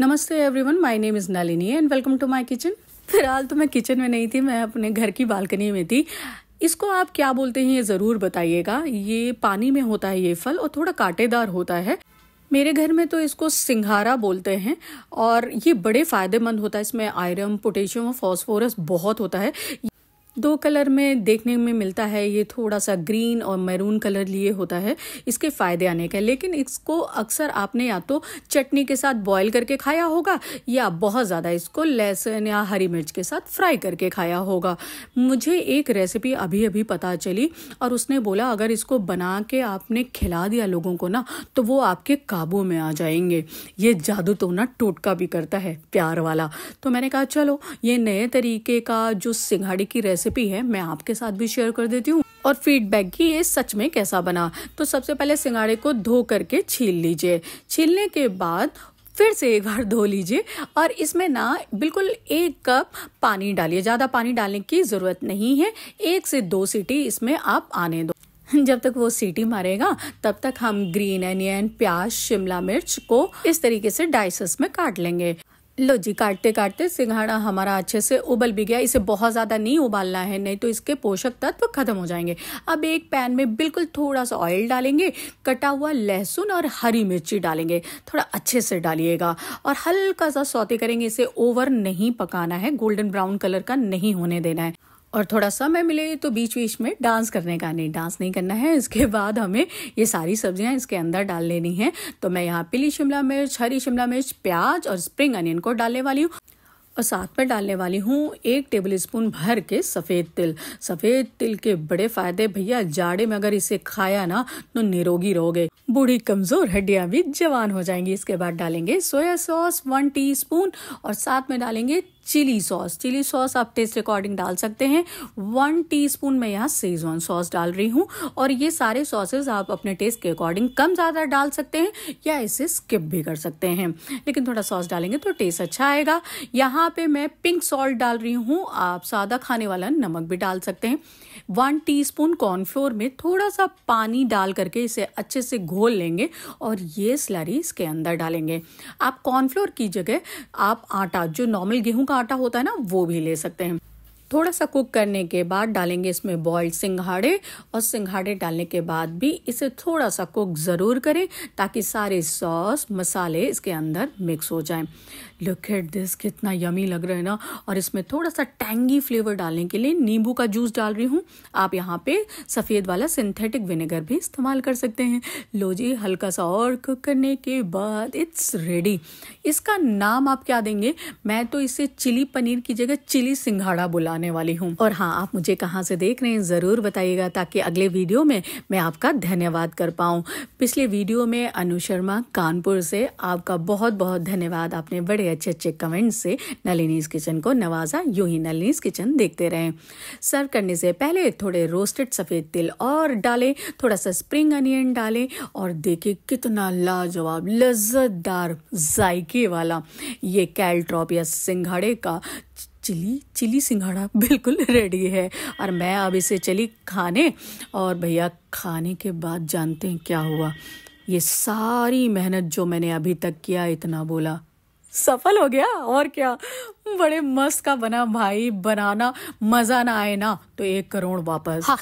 नमस्ते everyone my name is Nalini and welcome to my kitchen फिलहाल तो मैं किचन में नहीं थी मैं अपने घर की बालकनी में थी इसको आप क्या बोलते हैं ये ज़रूर बताइएगा ये पानी में होता है ये फल और थोड़ा कांटेदार होता है मेरे घर में तो इसको सिंघारा बोलते हैं और ये बड़े फ़ायदेमंद होता है इसमें आयरन पोटेशियम और फॉस्फोरस बहुत होता है दो कलर में देखने में मिलता है ये थोड़ा सा ग्रीन और मैरून कलर लिए होता है इसके फ़ायदे आने का लेकिन इसको अक्सर आपने या तो चटनी के साथ बॉईल करके खाया होगा या बहुत ज़्यादा इसको लहसुन या हरी मिर्च के साथ फ्राई करके खाया होगा मुझे एक रेसिपी अभी अभी पता चली और उसने बोला अगर इसको बना के आपने खिला दिया लोगों को ना तो वो आपके काबू में आ जाएंगे ये जादू तो ना टोटका भी करता है प्यार वाला तो मैंने कहा चलो ये नए तरीके का जो सिंघाड़ी की रेसिपी रेसिपी है मैं आपके साथ भी शेयर कर देती हूँ और फीडबैक की ये सच में कैसा बना तो सबसे पहले सिंगाड़े को धो करके छील लीजिए छीलने के बाद फिर से एक बार धो लीजिए और इसमें ना बिल्कुल एक कप पानी डालिए ज़्यादा पानी डालने की ज़रूरत नहीं है एक से दो सीटी इसमें आप आने दो जब तक वो सीटी मारेगा तब तक हम ग्रीन अनियन प्याज शिमला मिर्च को इस तरीके से डाइसेस में काट लेंगे लो जी काटते काटते सिंघाड़ा हमारा अच्छे से उबल भी गया इसे बहुत ज़्यादा नहीं उबालना है नहीं तो इसके पोषक तत्व खत्म हो जाएंगे अब एक पैन में बिल्कुल थोड़ा सा ऑयल डालेंगे कटा हुआ लहसुन और हरी मिर्ची डालेंगे थोड़ा अच्छे से डालिएगा और हल्का सा सौते करेंगे इसे ओवर नहीं पकाना है गोल्डन ब्राउन कलर का नहीं होने देना है और थोड़ा समय मिले तो बीच बीच में डांस करने का नहीं डांस नहीं करना है इसके बाद हमें ये सारी सब्जियां इसके अंदर डाल लेनी है तो मैं यहाँ पीली शिमला मिर्च हरी शिमला मिर्च प्याज और स्प्रिंग अनियन को डालने वाली हूँ और साथ में डालने वाली हूँ एक टेबल स्पून भर के सफ़ेद तिल सफ़ेद तिल के बड़े फ़ायदे भैया जाड़े में अगर इसे खाया ना तो निरोगी रहोगे बूढ़ी कमज़ोर हड्डियाँ भी जवान हो जाएंगी इसके बाद डालेंगे सोया सॉस वन टीस्पून और साथ में डालेंगे चिली सॉस चिली सॉस आप टेस्ट अकॉर्डिंग डाल सकते हैं वन टीस्पून मैं यहाँ सेजवान सॉस डाल रही हूँ और ये सारे सॉसेज आप अपने टेस्ट के अकॉर्डिंग कम ज़्यादा डाल सकते हैं या इसे स्किप भी कर सकते हैं लेकिन थोड़ा सॉस डालेंगे तो टेस्ट अच्छा आएगा यहाँ पे मैं पिंक सॉल्ट डाल रही हूँ आप सादा खाने वाला नमक भी डाल सकते हैं वन टीस्पून कॉर्नफ्लोर में थोड़ा सा पानी डाल करके इसे अच्छे से घोल लेंगे और ये स्लरी इसके अंदर डालेंगे आप कॉर्नफ्लोर की जगह आप आटा जो नॉर्मल गेहूं का आटा होता है ना वो भी ले सकते हैं थोड़ा सा कुक करने के बाद डालेंगे इसमें बॉयल्ड सिंघाड़े और सिंघाड़े डालने के बाद भी इसे थोड़ा सा कुक ज़रूर करें ताकि सारे सॉस मसाले इसके अंदर मिक्स हो जाएं लुक एट दिस कितना यमी लग रहा है ना और इसमें थोड़ा सा टैंगी फ्लेवर डालने के लिए नींबू का जूस डाल रही हूँ आप यहाँ पे सफ़ेद वाला सिंथेटिक विनेगर भी इस्तेमाल कर सकते हैं लो जी हल्का सा और कुक करने के बाद इट्स रेडी इसका नाम आप क्या देंगे मैं तो इसे चिली पनीर की जगह चिली सिंघाड़ा बुला लाने वाली हूँ और हाँ आप मुझे कहाँ से देख रहे हैं ज़रूर बताइएगा ताकि अगले वीडियो में मैं आपका धन्यवाद कर पाऊँ पिछले वीडियो में अनु शर्मा कानपुर से आपका बहुत बहुत धन्यवाद आपने बड़े अच्छे अच्छे कमेंट से नलिनीज किचन को नवाजा यूं ही नलिनीज किचन देखते रहें सर्व करने से पहले थोड़े रोस्टेड सफ़ेद तिल और डालें थोड़ा सा स्प्रिंग अनियन डालें और देखिए कितना लाजवाब लज्जतदार जायके वाला ये कैल कैलट्रॉप या सिंघाड़े का चिली चिली सिंघाड़ा बिल्कुल रेडी है और मैं अब इसे चली खाने और भैया खाने के बाद जानते हैं क्या हुआ ये सारी मेहनत जो मैंने अभी तक किया इतना बोला सफल हो गया और क्या बड़े मस्त का बना भाई बनाना मजा ना आए ना तो एक करोड़ वापस हाँ